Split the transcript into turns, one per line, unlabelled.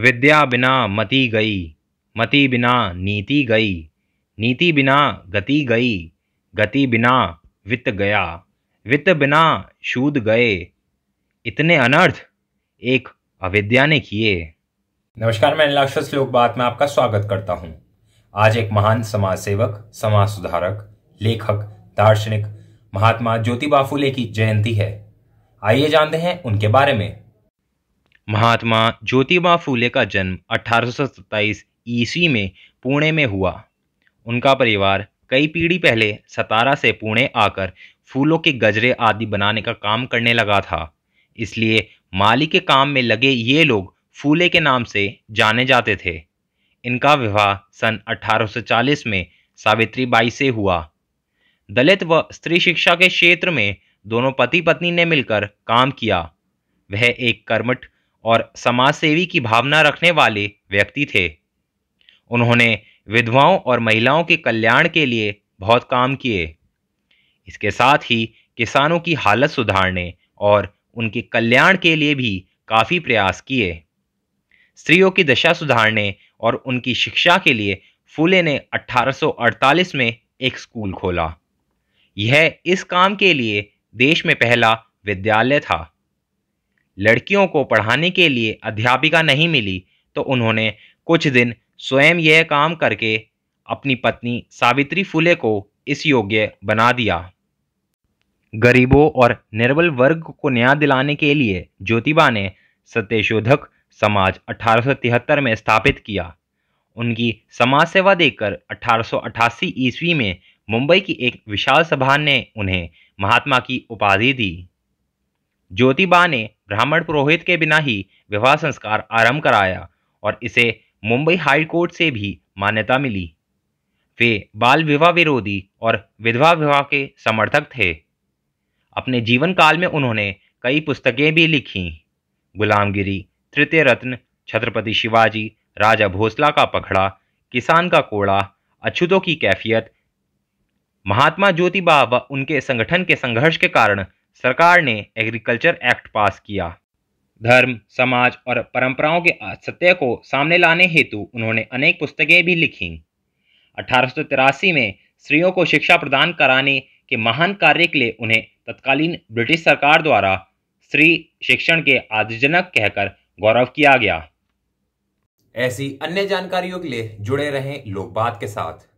विद्या बिना मति गई मति बिना नीति गई नीति बिना गति गई गति बिना वित्त गया वित्त बिना शूद गए इतने अनर्थ एक अविद्या ने किए नमस्कार मैं लाक्ष श्लोक बात में आपका स्वागत करता हूँ आज एक महान समाज सेवक समाज सुधारक लेखक दार्शनिक महात्मा ज्योतिबा फुले की जयंती है आइए जानते हैं उनके बारे में महात्मा ज्योतिबा फूले का जन्म अठारह ईस्वी में पुणे में हुआ उनका परिवार कई पीढ़ी पहले सतारा से पुणे आकर फूलों के गजरे आदि बनाने का काम करने लगा था इसलिए माली के काम में लगे ये लोग फूले के नाम से जाने जाते थे इनका विवाह सन 1840 में सावित्री बाई से हुआ दलित व स्त्री शिक्षा के क्षेत्र में दोनों पति पत्नी ने मिलकर काम किया वह एक कर्मठ और समाजसेवी की भावना रखने वाले व्यक्ति थे उन्होंने विधवाओं और महिलाओं के कल्याण के लिए बहुत काम किए इसके साथ ही किसानों की हालत सुधारने और उनके कल्याण के लिए भी काफ़ी प्रयास किए स्त्रियों की दशा सुधारने और उनकी शिक्षा के लिए फूले ने 1848 में एक स्कूल खोला यह इस काम के लिए देश में पहला विद्यालय था लड़कियों को पढ़ाने के लिए अध्यापिका नहीं मिली तो उन्होंने कुछ दिन स्वयं यह काम करके अपनी पत्नी सावित्री फुले को इस योग्य बना दिया गरीबों और निर्बल वर्ग को न्याय दिलाने के लिए ज्योतिबा ने सत्यशोधक समाज 1873 में स्थापित किया उनकी समाज सेवा देखकर 1888 ईस्वी में मुंबई की एक विशाल सभा ने उन्हें महात्मा की उपाधि दी ज्योतिबा ने ब्राह्मण पुरोहित के बिना ही विवाह संस्कार आरंभ कराया और इसे मुंबई हाई कोर्ट से भी मान्यता मिली वे बाल विवाह विरोधी और विधवा विवाह के समर्थक थे अपने जीवन काल में उन्होंने कई पुस्तकें भी लिखीं गुलामगिरी तृतीय रत्न छत्रपति शिवाजी राजा भोसला का पखड़ा किसान का कोड़ा अछूतों की कैफियत महात्मा ज्योतिबा व उनके संगठन के संघर्ष के कारण सरकार ने एग्रीकल्चर एक्ट पास किया धर्म समाज और परंपराओं के सत्य को सामने लाने हेतु उन्होंने अनेक पुस्तकें भी लिखीं अठारह में स्त्रियों को शिक्षा प्रदान कराने के महान कार्य के लिए उन्हें तत्कालीन ब्रिटिश सरकार द्वारा स्त्री शिक्षण के आदिजनक कहकर गौरव किया गया ऐसी अन्य जानकारियों के लिए जुड़े रहें लोकबात के साथ